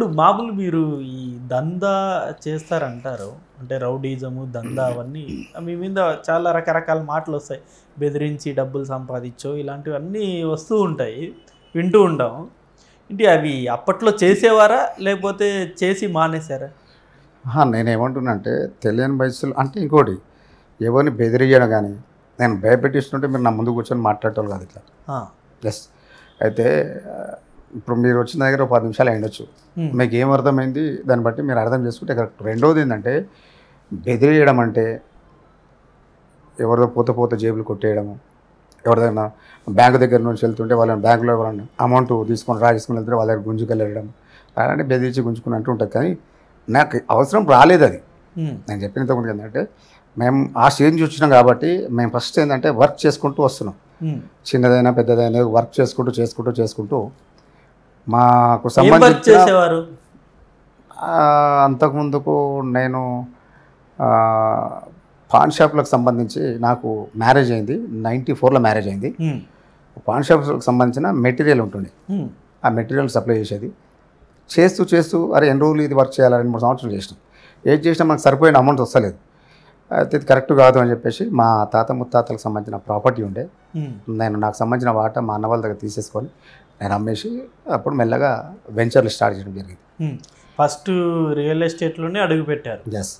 ఇప్పుడు మామూలు మీరు ఈ దందా చేస్తారంటారు అంటే రౌడీజము దందా అవన్నీ మీ మీద చాలా రకరకాల మాటలు వస్తాయి బెదిరించి డబ్బులు సంపాదించో ఇలాంటివన్నీ వస్తూ ఉంటాయి వింటూ ఉంటాం ఏంటి అవి అప్పట్లో చేసేవారా లేకపోతే చేసి మానేశారా నేనేమంటున్నా అంటే తెలియని వయసులో అంటే ఇంకోటి ఎవరిని బెదిరియడం కానీ నేను భయపెట్టిస్తుంటే మీరు నా ముందు కూర్చొని మాట్లాడటం కాదు ఇట్లా ఎస్ అయితే ఇప్పుడు మీరు వచ్చిన దగ్గర పది నిమిషాలు అయ్యొచ్చు మీకు ఏం అర్థమైంది దాన్ని బట్టి మీరు అర్థం చేసుకుంటే కరెక్ట్ రెండోది ఏంటంటే బెదిరేయడం అంటే ఎవరిదో పోత పోత జేబులు కొట్టేయడము ఎవరిదైనా బ్యాంకు దగ్గర నుంచి వెళ్తుంటే వాళ్ళని బ్యాంకులో ఎవరైనా అమౌంట్ తీసుకొని రా తీసుకుని వెళ్తుంటే వాళ్ళ దగ్గర గుంజుకెళ్ళడం అలాంటి బెదిరించి గుంజుకున్నట్టు ఉంటుంది కానీ నాకు అవసరం రాలేదు అది నేను చెప్పినంత ముందు ఏంటంటే మేము ఆ స్టేజ్ వచ్చినాం కాబట్టి మేము ఫస్ట్ ఏంటంటే వర్క్ చేసుకుంటూ వస్తున్నాం చిన్నదైనా పెద్దదైనా వర్క్ చేసుకుంటూ చేసుకుంటూ చేసుకుంటూ మాకు చేసేవారు అంతకుముందుకు నేను పాన్ షాప్లకు సంబంధించి నాకు మ్యారేజ్ అయింది నైంటీ ఫోర్లో మ్యారేజ్ అయింది పాన్ షాప్స్కి సంబంధించిన మెటీరియల్ ఉంటుంది ఆ మెటీరియల్ సప్లై చేసేది చేస్తూ చేస్తూ అరే ఎన్ని రోజులు ఇది వర్క్ చేయాలి రెండు మూడు సంవత్సరాలు చేసినాం ఏది చేసినా మనకు సరిపోయిన అమౌంట్ వస్తలేదు అయితే కరెక్ట్ కాదు అని చెప్పేసి మా తాత ముత్తాతలకు సంబంధించిన ప్రాపర్టీ ఉండే నేను నాకు సంబంధించిన వాట మా అన్న వాళ్ళ దగ్గర తీసేసుకొని నేను అమ్మేసి అప్పుడు మెల్లగా వెంచర్లు స్టార్ట్ చేయడం జరిగింది ఫస్ట్ రియల్ ఎస్టేట్లోనే అడుగు పెట్టారు ఎస్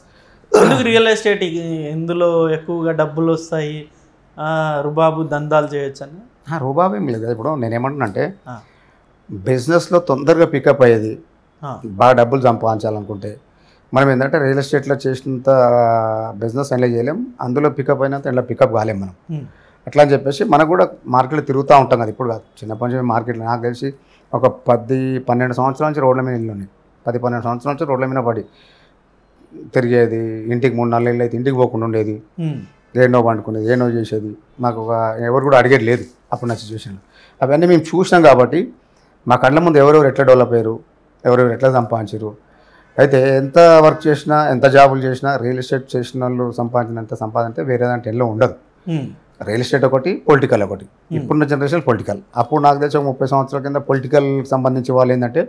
ఎందుకు రియల్ ఎస్టేట్ ఇందులో ఎక్కువగా డబ్బులు వస్తాయి రుబాబు దందాలు చేయొచ్చు అని రుబాబు ఏం లేదు ఇప్పుడు అంటే బిజినెస్లో తొందరగా పికప్ అయ్యేది బాగా డబ్బులు సంపాదించాలనుకుంటే మనం ఏంటంటే రియల్ ఎస్టేట్లో చేసినంత బిజినెస్ ఎండ్లో చేయలేం అందులో పికప్ అయినంత ఎండ్లో పికప్ కాలేం మనం అట్లా అని చెప్పేసి మనకు కూడా మార్కెట్లో తిరుగుతూ ఉంటాం కదా ఇప్పుడు కాదు చిన్నప్పటి నుంచి మార్కెట్లో నాకు తెలిసి ఒక పది పన్నెండు సంవత్సరాల నుంచి రోడ్ల మీద ఇల్లు ఉన్నాయి పది పన్నెండు సంవత్సరాల నుంచి రోడ్ల మీద పడి తిరిగేది ఇంటికి మూడు నెలలు ఇల్లు అయితే ఇంటికి పోకుండా ఉండేది ఏనో పండుకునేది ఏనో చేసేది మాకు ఒక ఎవరు కూడా అడిగేది లేదు అప్పుడు నా సిచ్యువేషన్లో అవన్నీ మేము చూసినాం కాబట్టి మా కళ్ళ ముందు ఎవరెవరు ఎట్లా డెవలప్ అయ్యారు ఎవరెవరు ఎట్లా సంపాదించారు అయితే ఎంత వర్క్ చేసినా ఎంత జాబులు చేసినా రియల్ ఎస్టేట్ చేసిన వాళ్ళు సంపాదించినంత సంపాదన అంటే వేరే దాంట్లో ఉండదు రియల్ ఎస్టేట్ ఒకటి పొలిటికల్ ఒకటి hmm. ఇప్పుడున్న జనరేషన్ పొలిటికల్ అప్పుడు నాకు తెలిసి ఒక ముప్పై సంవత్సరాల కింద పొలిటికల్ సంబంధించి వాళ్ళు ఏంటంటే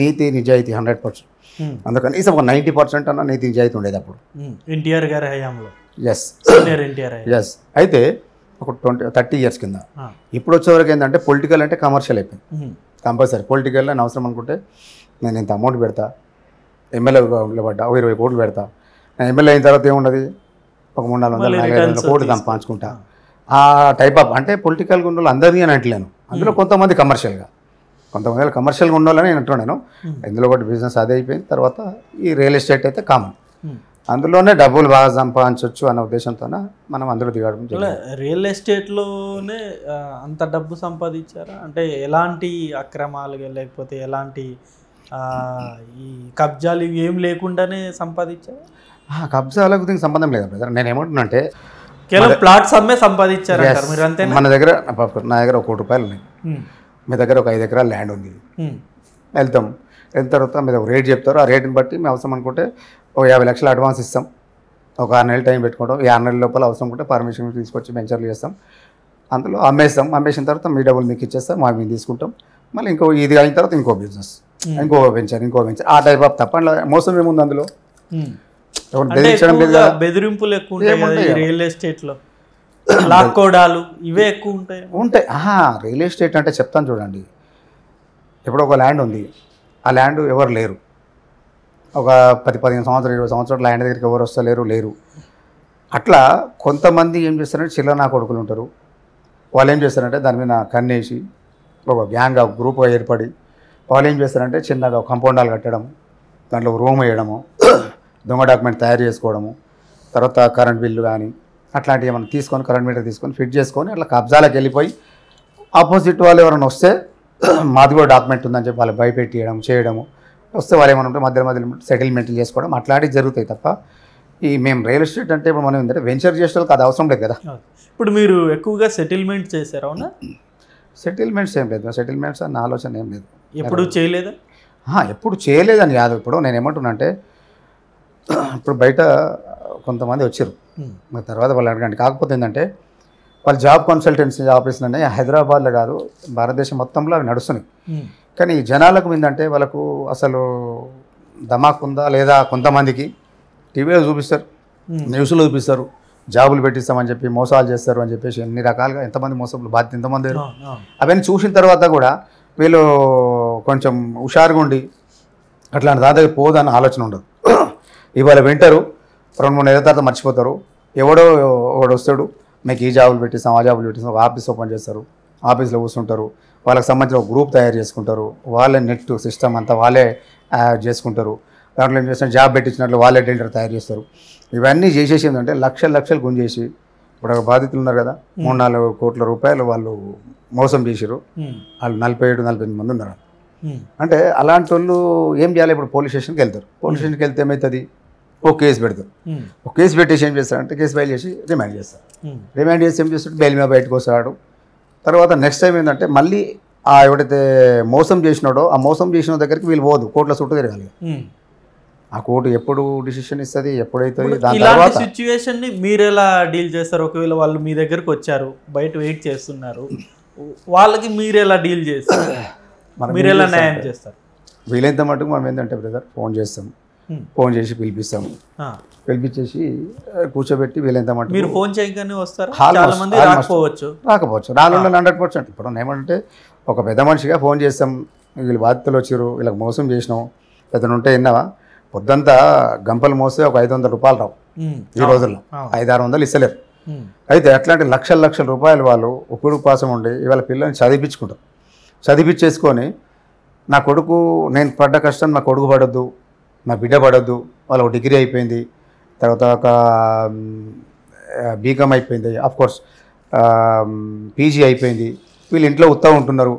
నీతి నిజాయితీ హండ్రెడ్ పర్సెంట్ hmm. అందుకని కనీసం ఒక నైంటీ పర్సెంట్ అన్న నీతి నిజాయితీ ఉండేది అప్పుడు hmm. ఎన్టీఆర్ గారి హయాంలో ఎస్ ఎన్టీఆర్ ఎస్ అయితే ఒక ట్వంటీ థర్టీ ఇయర్స్ కింద ah. ఇప్పుడు వచ్చేవరకు ఏంటంటే పొలిటికల్ అంటే కమర్షియల్ అయిపోయింది కంపల్సరీ పొలిటికల్ అని అవసరం అనుకుంటే నేను ఇంత అమౌంట్ పెడతా ఎమ్మెల్యే పడ్డా ఇరవై కోట్లు పెడతా ఎమ్మెల్యే అయిన తర్వాత ఏముండదు ఒక మూడు నాలుగు వందల నలభై వందల కోట్లు సంపాదించుకుంటా ఆ టైప్ ఆఫ్ అంటే పొలిటికల్గా ఉన్న వాళ్ళు అందరినీ అని అంటలేను అందులో కొంతమంది కమర్షియల్గా కొంతమంది కమర్షియల్గా ఉండాలని నేను అంటున్నాను ఇందులో ఒకటి బిజినెస్ అదే అయిపోయిన తర్వాత ఈ రియల్ ఎస్టేట్ అయితే కామన్ అందులోనే డబ్బులు బాగా సంపాదించవచ్చు అన్న ఉద్దేశంతో మనం అందులో దిగడం రియల్ ఎస్టేట్లోనే అంత డబ్బు సంపాదించారా అంటే ఎలాంటి అక్రమాలు లేకపోతే ఎలాంటి ఈ కబ్జాలు ఏం లేకుండానే సంపాదించారు కబ్జాలకు దీనికి సంబంధం లేదు బ్రదర్ నేను ఏమంటున్నా అంటే కేవలం ప్లాట్స్ అమ్మే సంపాదించారు మన దగ్గర నా దగ్గర ఒక కోటి రూపాయలు ఉన్నాయి hmm. మీ దగ్గర ఒక ఐదు ఎకరాలు ల్యాండ్ ఉంది hmm. వెళ్తాం వెళ్ళిన తర్వాత మీద ఒక రేట్ చెప్తారు ఆ రేట్ని బట్టి మేము అవసరం అనుకుంటే ఒక యాభై లక్షలు అడ్వాన్స్ ఇస్తాం ఒక ఆరు నెలలు టైం పెట్టుకుంటాం ఈ ఆరు నెలల లోపల అవసరం ఉంటే పర్మిషన్ తీసుకొచ్చి వెంచర్లు చేస్తాం అందులో అమ్మేస్తాం అమ్మేసిన తర్వాత మీ డబ్బులు మీకు ఇచ్చేస్తాం మా మేము తీసుకుంటాం మళ్ళీ ఇంకో ఇది అయిన తర్వాత ఇంకో బిజినెస్ hmm. ఇంకో వెంచర్ ఇంకో వెంచర్ ఆ టైప్ ఆఫ్ తప్ప మోసం ఏముంది అందులో బెదిరింపులు ఎక్కువ రియల్ ఎస్టేట్ లో లాక్కోడాలు ఇవే ఎక్కువ ఉంటాయి ఉంటాయి రియల్ ఎస్టేట్ అంటే చెప్తాను చూడండి ఇప్పుడు ఒక ల్యాండ్ ఉంది ఆ ల్యాండ్ ఎవరు లేరు ఒక పది పదిహేను సంవత్సరాలు ఇరవై సంవత్సరాలు ల్యాండ్ దగ్గరికి ఎవరు వస్తలేరు లేరు అట్లా కొంతమంది ఏం చేస్తారంటే నా కొడుకులు ఉంటారు వాళ్ళు ఏం చేస్తారంటే దాని మీద కన్నేసి ఒక గ్యాంగ్ గ్రూప్గా ఏర్పడి వాళ్ళు ఏం చేస్తారంటే చిన్నగా కంపౌండాలు కట్టడం దాంట్లో రూమ్ వేయడము దొంగ డాక్యుమెంట్ తయారు చేసుకోవడము తర్వాత కరెంట్ బిల్లు కానీ అట్లాంటివి ఏమైనా తీసుకొని కరెంట్ మీటర్ తీసుకొని ఫిట్ చేసుకొని అట్లా కబ్జాలకు వెళ్ళిపోయి ఆపోజిట్ వాళ్ళు ఎవరైనా వస్తే మాది కూడా డాక్యుమెంట్ ఉందని చెప్పి వాళ్ళు భయపెట్టియడం చేయడము వస్తే వాళ్ళు ఏమైనా ఉంటే మధ్య మధ్యలో సెటిల్మెంట్లు చేసుకోవడం అట్లాంటివి జరుగుతాయి తప్ప ఈ మేము రియల్ ఎస్టేట్ అంటే ఇప్పుడు మనం ఏంటంటే వెంచర్ వాళ్ళకి అది అవసరం లేదు కదా ఇప్పుడు మీరు ఎక్కువగా సెటిల్మెంట్ చేశారు అవునా సెటిల్మెంట్స్ ఏం లేదు సెటిల్మెంట్స్ అన్న ఆలోచన ఏం లేదు ఎప్పుడు చేయలేదా ఎప్పుడు చేయలేదని కాదు ఇప్పుడు నేను ఏమంటున్నా అంటే ఇప్పుడు బయట కొంతమంది వచ్చారు మరి తర్వాత వాళ్ళు అడగండి కాకపోతే ఏంటంటే వాళ్ళు జాబ్ కన్సల్టెన్సీ ఆపరేషన్ అనే హైదరాబాద్లో కాదు భారతదేశం మొత్తంలో అవి నడుస్తున్నాయి కానీ జనాలకు ఏంటంటే వాళ్ళకు అసలు దమాక్ ఉందా లేదా కొంతమందికి టీవీలో చూపిస్తారు న్యూస్లో చూపిస్తారు జాబులు పెట్టిస్తామని చెప్పి మోసాలు చేస్తారు అని చెప్పేసి ఎన్ని రకాలుగా ఎంతమంది మోసపులు బాధ్యత ఎంతమంది అవన్నీ చూసిన తర్వాత కూడా వీళ్ళు కొంచెం హుషారుగా ఉండి అట్లాంటి దాదాపు పోదని ఆలోచన ఉండదు ఇవాళ వింటారు రెండు మూడు నెలల తర్వాత మర్చిపోతారు ఎవడో ఒకడు వస్తాడు మీకు ఈ జాబులు పెట్టిస్తాం ఆ జాబులు పెట్టిస్తాం ఆఫీస్ ఓపెన్ చేస్తారు ఆఫీస్లో కూర్చుంటారు వాళ్ళకి సంబంధించిన ఒక గ్రూప్ తయారు చేసుకుంటారు వాళ్ళే నెట్ సిస్టమ్ అంతా వాళ్ళే చేసుకుంటారు దాంట్లో ఏం చేస్తారు జాబ్ పెట్టించినట్లు వాళ్ళే డెలిటర్ తయారు చేస్తారు ఇవన్నీ చేసేసి ఏంటంటే లక్షలు లక్షలు గుంజేసి ఇప్పుడు ఒక బాధితులు ఉన్నారు కదా మూడు నాలుగు కోట్ల రూపాయలు వాళ్ళు మోసం చేసారు వాళ్ళు నలభై ఏడు నలభై ఎనిమిది మంది ఉన్నారు అంటే అలాంటి వాళ్ళు ఏం చేయాలి ఇప్పుడు పోలీస్ స్టేషన్కి వెళ్తారు పోలీస్ స్టేషన్కి వెళ్తే ఏమవుతుంది ఒక కేసు పెడతాం ఒక కేసు పెట్టేసి ఏం చేస్తారంటే కేసు ఫైల్ చేసి రిమాండ్ చేస్తారు రిమాండ్ చేసి ఏం చేస్తుంటే బెయిల్ మీద బయటకు వస్తాడు తర్వాత నెక్స్ట్ టైం ఏంటంటే మళ్ళీ ఆ ఎవడైతే మోసం చేసినాడో ఆ మోసం చేసిన దగ్గరికి వీళ్ళు పోదు కోర్టులో చుట్టూ తిరగాలి ఆ కోర్టు ఎప్పుడు డిసిషన్ ఇస్తుంది ఎప్పుడైతే దాని తర్వాత మీరు ఎలా డీల్ చేస్తారు ఒకవేళ వాళ్ళు మీ దగ్గరకు వచ్చారు బయట వెయిట్ చేస్తున్నారు వాళ్ళకి మీరు ఎలా డీల్ చేస్తారు మీరు ఎలా న్యాయం చేస్తారు వీలైనంత మటుకు మనం ఏంటంటే బ్రదర్ ఫోన్ చేస్తాం ఫోన్ చేసి పిలిపిస్తాం పిలిపించేసి కూర్చోబెట్టి వీళ్ళెంతమంటే మీరు ఫోన్ చేయగానే వస్తారు చాలా మంది రాకపోవచ్చు రాకపోవచ్చు హండ్రెడ్ పర్సెంట్ ఇప్పుడు ఏమంటే ఒక పెద్ద మనిషిగా ఫోన్ చేస్తాం వీళ్ళు బాధితులు వచ్చారు వీళ్ళకి మోసం చేసినాం ఇతను ఉంటే విన్నావా పొద్దంతా గంపలు మోస్తే ఒక ఐదు వందల రూపాయలు రావు ఈ రోజుల్లో ఐదు ఆరు వందలు ఇస్తలేరు అయితే అట్లాంటి లక్షల లక్షల రూపాయలు వాళ్ళు ఉప్పుడు ఉపాసం ఉండి ఇవాళ పిల్లల్ని చదివించుకుంటారు చదివించేసుకొని నా కొడుకు నేను పడ్డ కష్టం నా కొడుకు పడద్దు మా బిడ్డ పడద్దు వాళ్ళ డిగ్రీ అయిపోయింది తర్వాత ఒక బీకామ్ అయిపోయింది కోర్స్ పీజీ అయిపోయింది వీళ్ళు ఇంట్లో ఉత్తా ఉంటున్నారు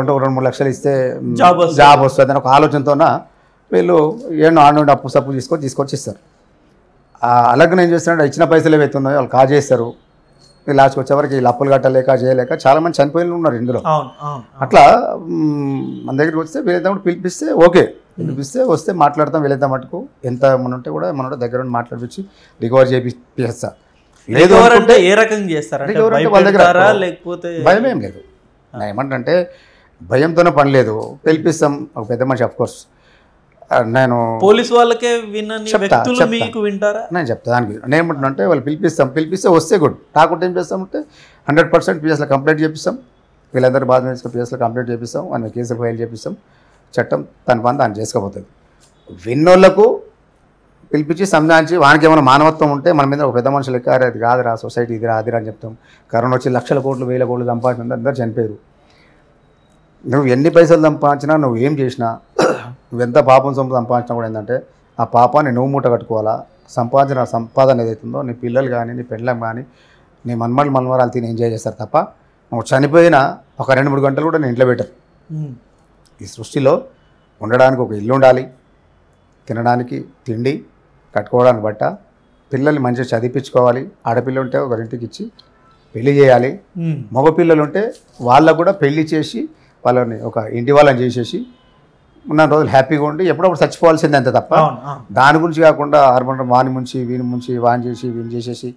అంటే రెండు మూడు లక్షలు ఇస్తే జాబ్ జాబ్ వస్తుంది అని ఒక ఆలోచనతోన వీళ్ళు ఏమో ఆన్ అప్పు సప్పు తీసుకొని తీసుకొచ్చి ఇస్తారు అలాగే నేను చేస్తున్నాడు ఇచ్చిన పైసలు ఏవైతే ఉన్నాయో వాళ్ళు కాజేస్తారు లాస్ట్ వచ్చేవరకు వీళ్ళు అప్పులు కట్టలేక చేయలేక చాలా మంది చనిపోయిన ఉన్నారు ఇందులో అట్లా మన దగ్గరికి వస్తే వీళ్ళు పిలిపిస్తే ఓకే వినిపిస్తే వస్తే మాట్లాడతాం వెళతాం మటుకు ఎంత మన ఉంటే కూడా మన దగ్గర ఉండి మాట్లాడిపించి రికవర్ చేపిస్తా లేదు అంటే ఏ రకంగా చేస్తారు వాళ్ళ దగ్గర లేకపోతే భయం ఏం లేదు ఏమంటే భయంతోనే పని లేదు పిలిపిస్తాం ఒక పెద్ద మనిషి అఫ్ కోర్స్ నేను పోలీస్ వాళ్ళకే వింటారా నేను చెప్తా దానికి నేను అంటే వాళ్ళు పిలిపిస్తాం పిలిపిస్తే వస్తే గుడ్ రాకుంటే ఏం చేస్తామంటే హండ్రెడ్ పర్సెంట్ పిఎస్లో కంప్లైంట్ చేపిస్తాం వీళ్ళందరూ బాధ మీద పిఎస్లో కంప్లైంట్ చేపిస్తాం అని కేసులు ఫైల్ చేపిస్తాం చట్టం తన పని తాను చేసుకోబోతుంది విన్నోళ్లకు పిలిపించి సంధానించి వానికి ఏమైనా మానవత్వం ఉంటే మన మీద ఒక పెద్ద మనుషులు ఎక్కారు అది కాదురా సొసైటీ ఇది రాదురా అని చెప్తాం కరోనా వచ్చి లక్షల కోట్లు వేల కోట్లు సంపాదించిన అందరూ చనిపోయారు నువ్వు ఎన్ని పైసలు సంపాదించినా నువ్వు ఏం చేసినా నువ్వెంత పాపం సొమ్ము సంపాదించినా కూడా ఏంటంటే ఆ పాపాన్ని నువ్వు మూట కట్టుకోవాలా సంపాదించిన సంపాదన ఉందో నీ పిల్లలు కానీ నీ పెళ్ళం కానీ నీ మన్మలు మన్మరాలు తిని ఎంజాయ్ చేస్తారు తప్ప నువ్వు చనిపోయినా ఒక రెండు మూడు గంటలు కూడా నేను ఇంట్లో పెట్టరు ఈ సృష్టిలో ఉండడానికి ఒక ఇల్లు ఉండాలి తినడానికి తిండి కట్టుకోవడానికి బట్ట పిల్లల్ని మంచిగా చదివించుకోవాలి ఆడపిల్లలు ఉంటే ఒకరింటికి ఇచ్చి పెళ్లి చేయాలి మగపిల్లలు ఉంటే వాళ్ళకు కూడా పెళ్లి చేసి వాళ్ళని ఒక ఇంటి వాళ్ళని చేసేసి ఉన్న రోజులు హ్యాపీగా ఉండి ఎప్పుడప్పుడు చచ్చిపోవాల్సిందే అంతే తప్ప దాని గురించి కాకుండా ఆరు వాని ముంచి వీని ముంచి వాని చేసి వీని చేసేసి